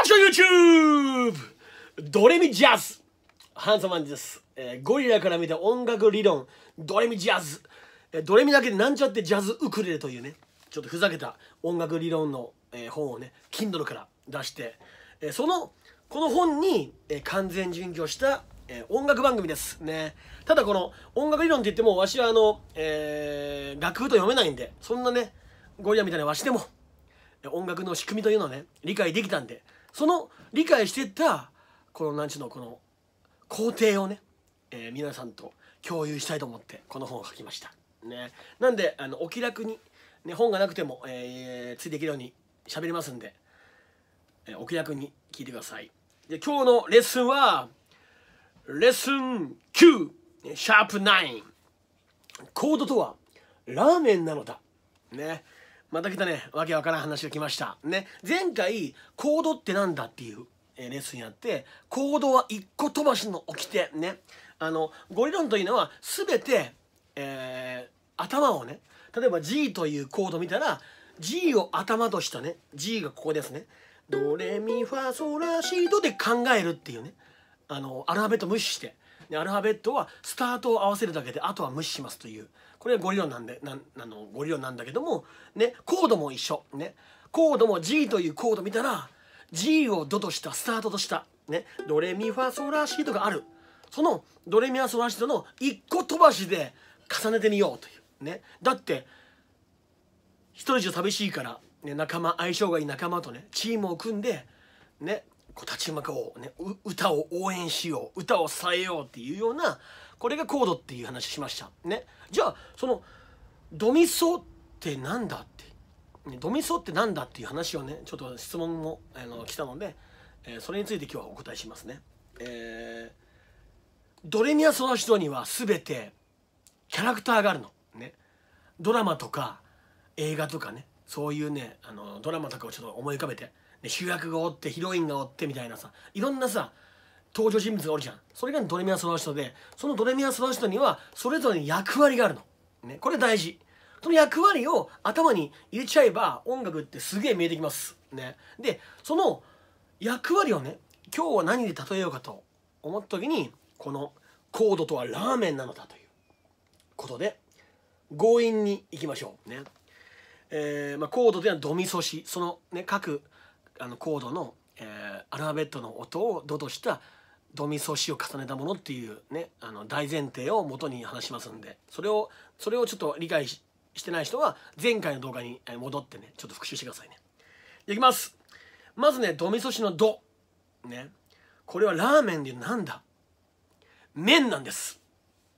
ラク YouTube! ドレミジャズハンサマンです、えー、ゴリラから見た音楽理論、ドレミジャズ、えー、ドレミだけでなんちゃってジャズウクレレというね、ちょっとふざけた音楽理論の、えー、本をね、Kindle から出して、えその、この本に、え完全準拠した、え音楽番組ですね。ただこの音楽理論って言っても、わしはあの、え楽譜と読めないんで、そんなね、ゴリラみたいなわしでも、音楽の仕組みというのをね、理解できたんで、その理解してたこの何ちゅうのこの工程をね、えー、皆さんと共有したいと思ってこの本を書きました。ね、なんであのお気楽に、ね、本がなくても、えー、ついていけるように喋りますんで、えー、お気楽に聞いてください。で今日のレッスンはレッスン9シャープ9コードとはラーメンなのだ。ね。また来たねわけわからん話が来ましたね前回コードってなんだっていう、えー、レッスンやってコードは一個飛ばしの掟ねあのご理論というのは全て、えー、頭をね例えば G というコード見たら G を頭としたね G がここですねドレミファソラシドで考えるっていうねあのアルファベット無視してでアルファベットはスタートを合わせるだけであとは無視しますというこれはご理論なんでなあのご理論なんだけども、ね、コードも一緒、ね、コードも G というコード見たら G をドとしたスタートとした、ね、ドレミファソラシドがあるそのドレミファソラシドの一個飛ばしで重ねてみようという、ね、だって一人じゃ寂しいから、ね、仲間相性がいい仲間とねチームを組んでねこう立ち馬こうね歌を応援しよう歌をさえようっていうようなこれがコードっていう話しましたねじゃあそのドミソってなんだって、ね、ドミソってなんだっていう話をねちょっと質問もあの来たので、えー、それについて今日はお答えしますねえー、ドレミア・ソラシドには全てキャラクターがあるのねドラマとか映画とかねそういうねあのドラマとかをちょっと思い浮かべて、ね、主役がおってヒロインがおってみたいなさいろんなさ登場人物がおるじゃんそれがドレミア・ソラシ人でそのドレミア・ソラシドにはそれぞれに役割があるの、ね、これ大事その役割を頭に入れちゃえば音楽ってすげえ見えてきますねでその役割をね今日は何で例えようかと思った時にこのコードとはラーメンなのだということで強引にいきましょうねえーまあ、コードではドミソシその、ね、各あのコードの、えー、アルファベットの音をドとしたドミソシを重ねたものっていう、ね、あの大前提を元に話しますんでそれをそれをちょっと理解ししてない人は前回の動画に戻ってねちょっと復習してくださいね。いきますまずねドミソシの「ド」ねこれはラーメンでなんだ麺なんです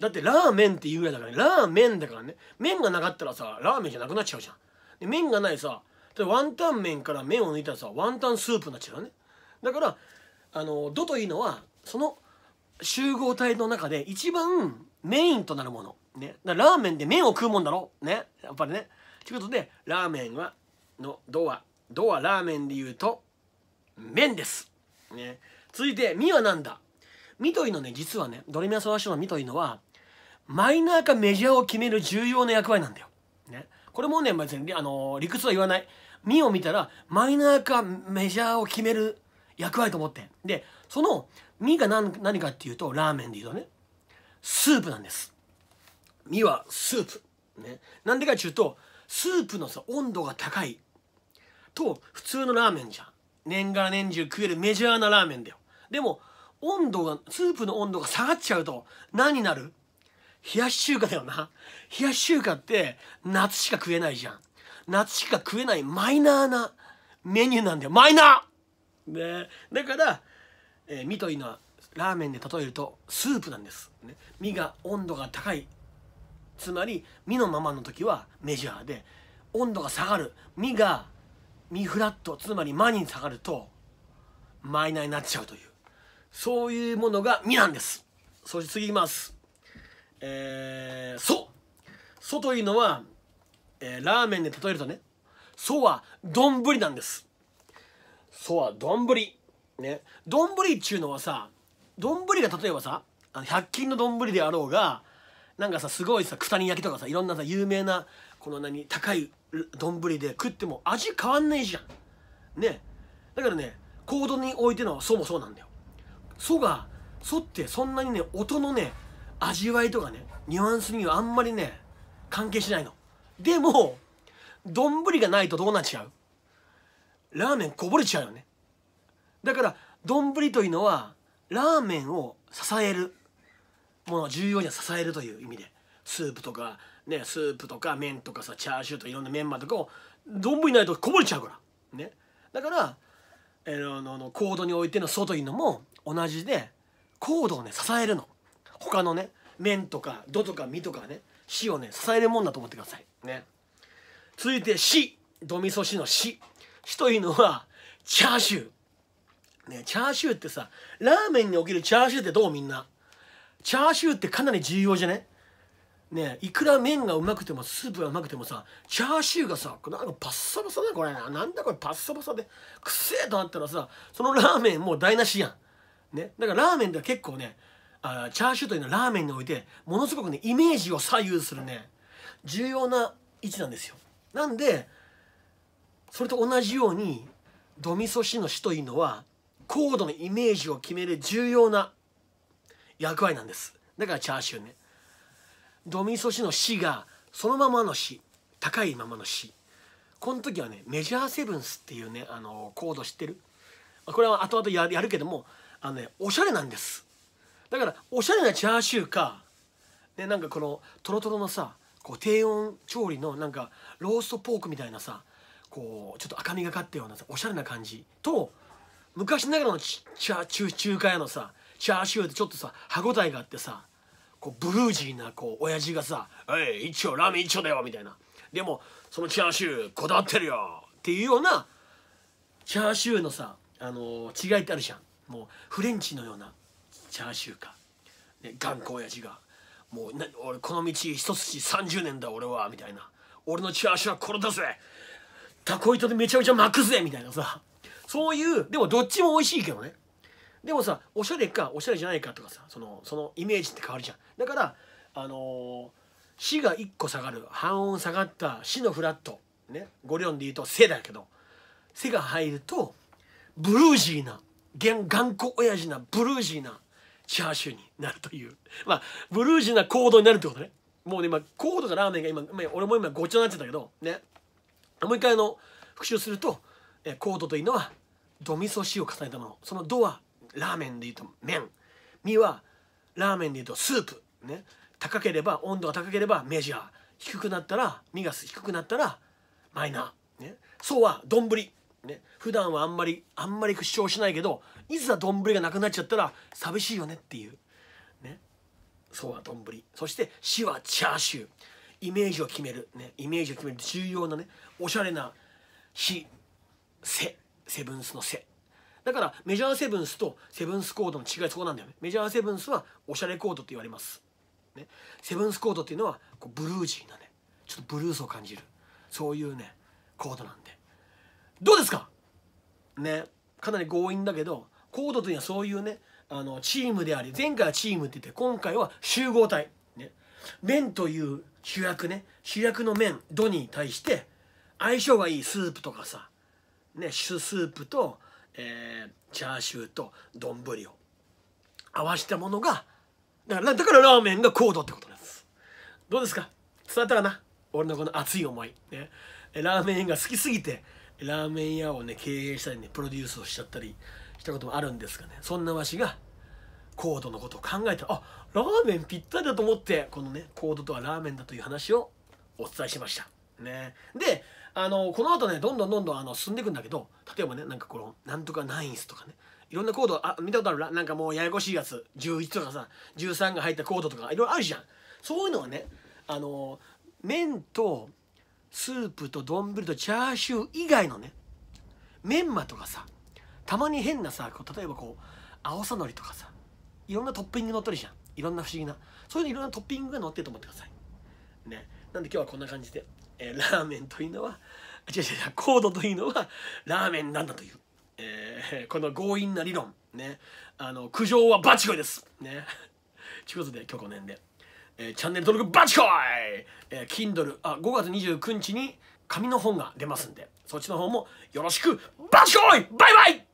だってラーメンって言うぐらいだから、ね、ラーメンだからね麺がなかったらさラーメンじゃなくなっちゃうじゃん麺がないさワンタン麺から麺を抜いたらさワンタンスープになっちゃうよねだからあの「ど」というのはその集合体の中で一番メインとなるもの、ね、ラーメンで麺を食うもんだろねやっぱりねということでラーメンはの「ドは「ドはラーメンで言うと麺です、ね、続いて「み」は何だみというのね実はねドレミアソラシドのみというのはマイナーかメジャーを決める重要な役割なんだよ、ね、これもね別にあの理屈は言わないミを見たらマイナーかメジャーを決める役割と思ってでそのミが何何かっていうとラーメンで言うとねスープなんですミはスープねなんでかっていうとスープのさ温度が高いと普通のラーメンじゃん年がら年中食えるメジャーなラーメンだよでも温度がスープの温度が下がっちゃうと何になる冷やし中華だよな冷やし中華って夏しか食えないじゃん夏しか食えないマイナーなメニューなんだよマイナーねだから、えー、身というのはラーメンで例えるとスープなんです、ね、身が温度が高いつまり身のままの時はメジャーで温度が下がる身が身フラットつまりまに下がるとマイナーになっちゃうというそういうものが身なんですそして次いきますえそ」ソというのは、えー、ラーメンで例えるとね、ソは丼なんです。ソは丼。ね。丼っちゅうのはさ、丼が例えばさ、あの100均の丼であろうが、なんかさ、すごいさ、草に焼きとかさ、いろんなさ、有名な、この何、高い丼で食っても味変わんないじゃん。ね。だからね、行動においてのソもそうなんだよ。ソが、ソってそんなにね、音のね、味わいとかねニュアンスにはあんまりね関係しないのでも丼がないとどうなっちゃうラーメンこぼれちゃうよねだから丼というのはラーメンを支えるもの重要には支えるという意味でスープとかねスープとか麺とかさチャーシューといろんなメンマとかを丼ないとこぼれちゃうからねだからえー、のの高度においての「素」というのも同じでコードをね支えるの他のね面とか「土とか「身とかね死をね支えるもんだと思ってくださいね続いて「死」土味噌死の「死」死というのはチャーシューねチャーシューってさラーメンにおけるチャーシューってどうみんなチャーシューってかなり重要じゃねねいくら麺がうまくてもスープがうまくてもさチャーシューがさなんかパッサパサだこれなんだこれパッサパサでくせえとなったらさそのラーメンもう台無しやんねだからラーメンでは結構ねあチャーシューというのはラーメンにおいてものすごくねイメージを左右するね重要な位置なんですよなんでそれと同じようにドミソシの死というのは高度のイメージを決める重要な役割なんですだからチャーシューねドミソシの死がそのままの死高いままの死この時はねメジャーセブンスっていうねあのコード知ってるこれは後々やるけどもあのねおしゃれなんですだからおしゃれなチャーシューかでなんかこのトロトロのさこう低温調理のなんかローストポークみたいなさこうちょっと赤みがかったようなさおしゃれな感じと昔ながらのちチャ中中華屋のさチャーシューってちょっとさ歯応えがあってさこうブルージーなこう親父がさ「おい一丁ラーメン一丁だよ」みたいなでもそのチャーシューこだわってるよっていうようなチャーシューのさあのー、違いってあるじゃんもうフレンチのようなチャーシューか、ね、頑固親父が「もう、な俺この道一筋30年だ俺は」みたいな「俺のチャーシューはこれだぜタコ糸でめちゃめちゃ巻くぜ」みたいなさそういうでもどっちも美味しいけどねでもさおしゃれかおしゃれじゃないかとかさそのそのイメージって変わるじゃんだからあのー、が1個下がる半音下がった死のフラットね5両で言うと「せ」だけど「せ」が入るとブルージーな頑固親父なブルージーなチャーシューになるという、まあ、ブルージュな行動になるってことね。もうね、今、コードとラーメンが今、俺も今ごちゃになってたけど、ね。もう一回あの、復習すると、えコードというのは、ド味噌汁を重ねたもの。そのドは、ラーメンでいうと麺。身は、ラーメンでいうとスープ。ね。高ければ、温度が高ければメジャー。低くなったら、身が低くなったら、マイナー。ね。そうは、丼。ね普段はあんまりあんまり主張しないけどいざ丼がなくなっちゃったら寂しいよねっていうねそうは丼そして「死」はチャーシューイメージを決めるねイメージを決める重要なねおしゃれな「死」「せ」セブンスの「せ」だからメジャーセブンスとセブンスコードの違いそこなんだよねメジャーセブンスはおしゃれコードって言われますね、セブンスコードっていうのはこうブルージーなねちょっとブルースを感じるそういうねコードなんでどうですかねかなり強引だけどコードというのはそういうねあのチームであり前回はチームって言って今回は集合体、ね、麺という主役ね主役の麺ドに対して相性がいいスープとかさねシュスープと、えー、チャーシューと丼を合わせたものがだからだからラーメンがコードってことですどうですか伝わったかな俺のこの熱い思い、ね、ラーメンが好きすぎてラーメン屋をね経営したりねプロデュースをしちゃったりしたこともあるんですがねそんなわしがコードのことを考えたらあラーメンぴったりだと思ってこのねコードとはラーメンだという話をお伝えしました。ね、であのこの後ねどんどんどんどんあの進んでいくんだけど例えばねなんかこの「なんとかナインス」とかねいろんなコードあ見たことあるなんかもうややこしいやつ11とかさ13が入ったコードとかいろいろあるじゃんそういうのはねあの面とスープと丼とチャーシュー以外のねメンマとかさたまに変なさこう例えばこう青さのりとかさいろんなトッピング乗ってるじゃんいろんな不思議なそういうのいろんなトッピングが乗ってると思ってくださいねなんで今日はこんな感じで、えー、ラーメンというのは違う違う違うコードというのはラーメンなんだという、えー、この強引な理論ねあの苦情はバチコイですねということで今日この辺で。えー、チャンネル登録バチコイ、えー、Kindle あ5月29日に紙の本が出ますんでそっちの方もよろしくバチコイバイバイ